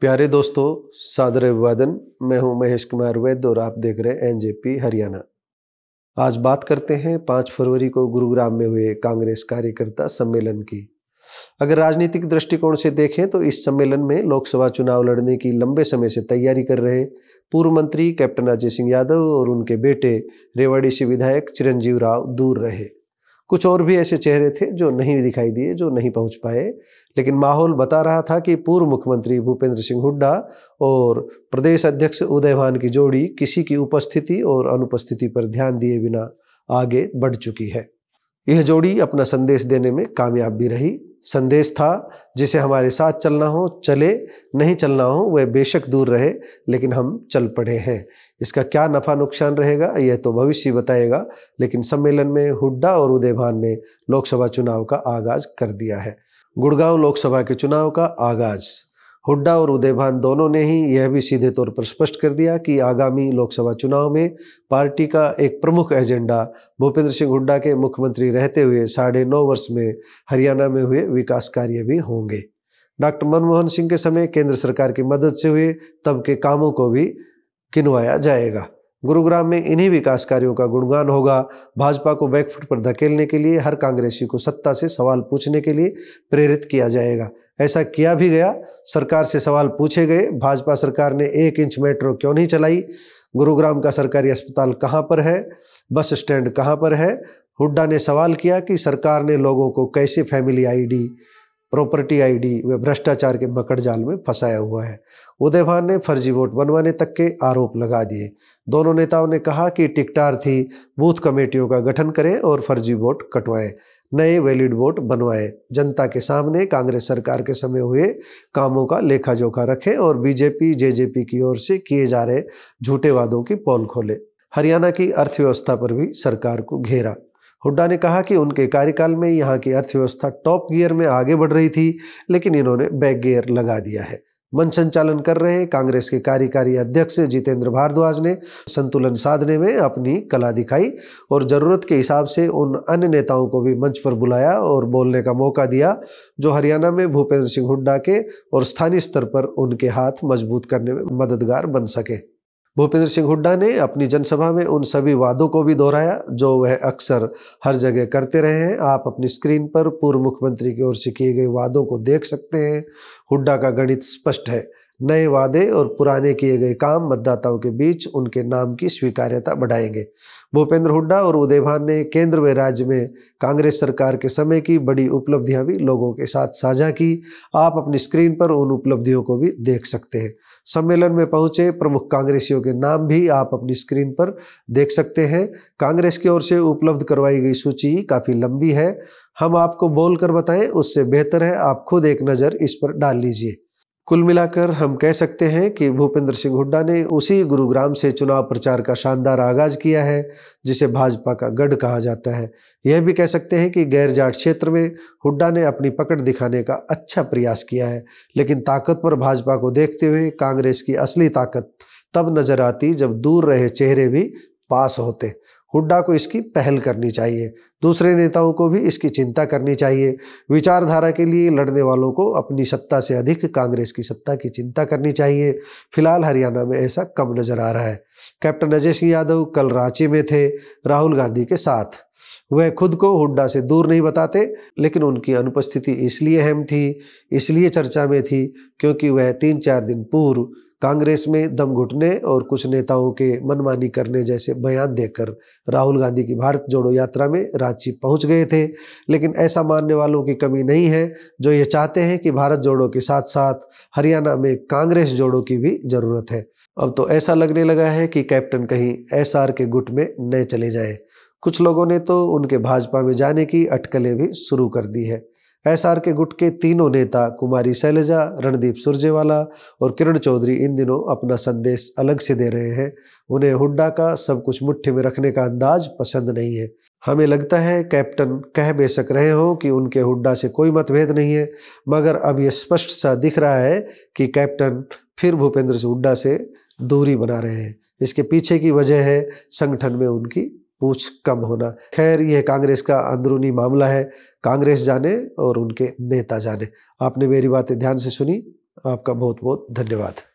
प्यारे दोस्तों सादर अभिवादन मैं हूं महेश कुमार वैद्य और आप देख रहे हैं एनजेपी हरियाणा आज बात करते हैं पाँच फरवरी को गुरुग्राम में हुए कांग्रेस कार्यकर्ता सम्मेलन की अगर राजनीतिक दृष्टिकोण से देखें तो इस सम्मेलन में लोकसभा चुनाव लड़ने की लंबे समय से तैयारी कर रहे पूर्व मंत्री कैप्टन अजय सिंह यादव और उनके बेटे रेवाड़ी से विधायक चिरंजीव राव दूर रहे कुछ और भी ऐसे चेहरे थे जो नहीं दिखाई दिए जो नहीं पहुंच पाए लेकिन माहौल बता रहा था कि पूर्व मुख्यमंत्री भूपेंद्र सिंह हुड्डा और प्रदेश अध्यक्ष भान की जोड़ी किसी की उपस्थिति और अनुपस्थिति पर ध्यान दिए बिना आगे बढ़ चुकी है यह जोड़ी अपना संदेश देने में कामयाब भी रही संदेश था जिसे हमारे साथ चलना हो चले नहीं चलना हो वह बेशक दूर रहे लेकिन हम चल पड़े हैं इसका क्या नफ़ा नुकसान रहेगा यह तो भविष्य बताएगा लेकिन सम्मेलन में हुड्डा और उदयभान ने लोकसभा चुनाव का आगाज़ कर दिया है गुड़गांव लोकसभा के चुनाव का आगाज़ हुड्डा और उदयभान दोनों ने ही यह भी सीधे तौर पर स्पष्ट कर दिया कि आगामी लोकसभा चुनाव में पार्टी का एक प्रमुख एजेंडा भूपेंद्र सिंह हुड्डा के मुख्यमंत्री रहते हुए साढ़े नौ वर्ष में हरियाणा में हुए विकास कार्य भी होंगे डॉक्टर मनमोहन सिंह के समय केंद्र सरकार की मदद से हुए तब के कामों को भी गिनवाया जाएगा गुरुग्राम में इन्हीं विकास कार्यों का गुणगान होगा भाजपा को बैकफुट पर धकेलने के लिए हर कांग्रेसी को सत्ता से सवाल पूछने के लिए प्रेरित किया जाएगा ऐसा किया भी गया सरकार से सवाल पूछे गए भाजपा सरकार ने एक इंच मेट्रो क्यों नहीं चलाई गुरुग्राम का सरकारी अस्पताल कहाँ पर है बस स्टैंड कहाँ पर है हुड्डा ने सवाल किया कि सरकार ने लोगों को कैसे फैमिली आईडी प्रॉपर्टी आईडी व भ्रष्टाचार के मकड़ जाल में फंसाया हुआ है उदयभान ने फर्जी वोट बनवाने तक के आरोप लगा दिए दोनों नेताओं ने कहा कि टिकटार थी बूथ कमेटियों का गठन करें और फर्जी वोट कटवाएं नए वैलिड वोट बनवाए जनता के सामने कांग्रेस सरकार के समय हुए कामों का लेखा जोखा रखें और बीजेपी जेजेपी की ओर से किए जा रहे झूठे वादों की पोल खोले हरियाणा की अर्थव्यवस्था पर भी सरकार को घेरा हुड्डा ने कहा कि उनके कार्यकाल में यहाँ की अर्थव्यवस्था टॉप गियर में आगे बढ़ रही थी लेकिन इन्होंने बैक गियर लगा दिया है मन संचालन कर रहे कांग्रेस के कार्यकारी अध्यक्ष जितेंद्र भारद्वाज ने संतुलन साधने में अपनी कला दिखाई और ज़रूरत के हिसाब से उन अन्य नेताओं को भी मंच पर बुलाया और बोलने का मौका दिया जो हरियाणा में भूपेंद्र सिंह हुड्डा के और स्थानीय स्तर पर उनके हाथ मजबूत करने में मददगार बन सके भूपेंद्र सिंह हुड्डा ने अपनी जनसभा में उन सभी वादों को भी दोहराया जो वह अक्सर हर जगह करते रहे हैं आप अपनी स्क्रीन पर पूर्व मुख्यमंत्री की ओर से किए गए वादों को देख सकते हैं हुड्डा का गणित स्पष्ट है नए वादे और पुराने किए गए काम मतदाताओं के बीच उनके नाम की स्वीकार्यता बढ़ाएंगे भूपेंद्र हुड्डा और उदयभान ने केंद्र व राज्य में कांग्रेस सरकार के समय की बड़ी उपलब्धियां भी लोगों के साथ साझा की आप अपनी स्क्रीन पर उन उपलब्धियों को भी देख सकते हैं सम्मेलन में पहुंचे प्रमुख कांग्रेसियों के नाम भी आप अपनी स्क्रीन पर देख सकते हैं कांग्रेस की ओर से उपलब्ध करवाई गई सूची काफ़ी लंबी है हम आपको बोल कर बताएं उससे बेहतर है आप खुद एक नज़र इस पर डाल लीजिए कुल मिलाकर हम कह सकते हैं कि भूपेंद्र सिंह हुड्डा ने उसी गुरुग्राम से चुनाव प्रचार का शानदार आगाज किया है जिसे भाजपा का गढ़ कहा जाता है यह भी कह सकते हैं कि गैर जाट क्षेत्र में हुड्डा ने अपनी पकड़ दिखाने का अच्छा प्रयास किया है लेकिन ताकत पर भाजपा को देखते हुए कांग्रेस की असली ताकत तब नजर आती जब दूर रहे चेहरे भी पास होते हुड्डा को इसकी पहल करनी चाहिए दूसरे नेताओं को भी इसकी चिंता करनी चाहिए विचारधारा के लिए लड़ने वालों को अपनी सत्ता से अधिक कांग्रेस की सत्ता की चिंता करनी चाहिए फिलहाल हरियाणा में ऐसा कम नजर आ रहा है कैप्टन अजय सिंह यादव कल रांची में थे राहुल गांधी के साथ वह खुद को हुड्डा से दूर नहीं बताते लेकिन उनकी अनुपस्थिति इसलिए अहम थी इसलिए चर्चा में थी क्योंकि वह तीन चार दिन पूर्व कांग्रेस में दम घुटने और कुछ नेताओं के मनमानी करने जैसे बयान देकर राहुल गांधी की भारत जोड़ो यात्रा में रांची पहुंच गए थे लेकिन ऐसा मानने वालों की कमी नहीं है जो ये चाहते हैं कि भारत जोड़ो के साथ साथ हरियाणा में कांग्रेस जोड़ो की भी ज़रूरत है अब तो ऐसा लगने लगा है कि कैप्टन कहीं एस के गुट में न चले जाए कुछ लोगों ने तो उनके भाजपा में जाने की अटकलें भी शुरू कर दी है एसआर के गुट के तीनों नेता कुमारी शैलजा रणदीप सुरजेवाला और किरण चौधरी इन दिनों अपना संदेश अलग से दे रहे हैं उन्हें हुड्डा का सब कुछ मुट्ठी में रखने का अंदाज पसंद नहीं है हमें लगता है कैप्टन कह बेशक रहे हों कि उनके हुड्डा से कोई मतभेद नहीं है मगर अब यह स्पष्ट सा दिख रहा है कि कैप्टन फिर भूपेंद्र हुड्डा से दूरी बना रहे हैं इसके पीछे की वजह है संगठन में उनकी पूछ कम होना खैर यह कांग्रेस का अंदरूनी मामला है कांग्रेस जाने और उनके नेता जाने आपने मेरी बातें ध्यान से सुनी आपका बहुत बहुत धन्यवाद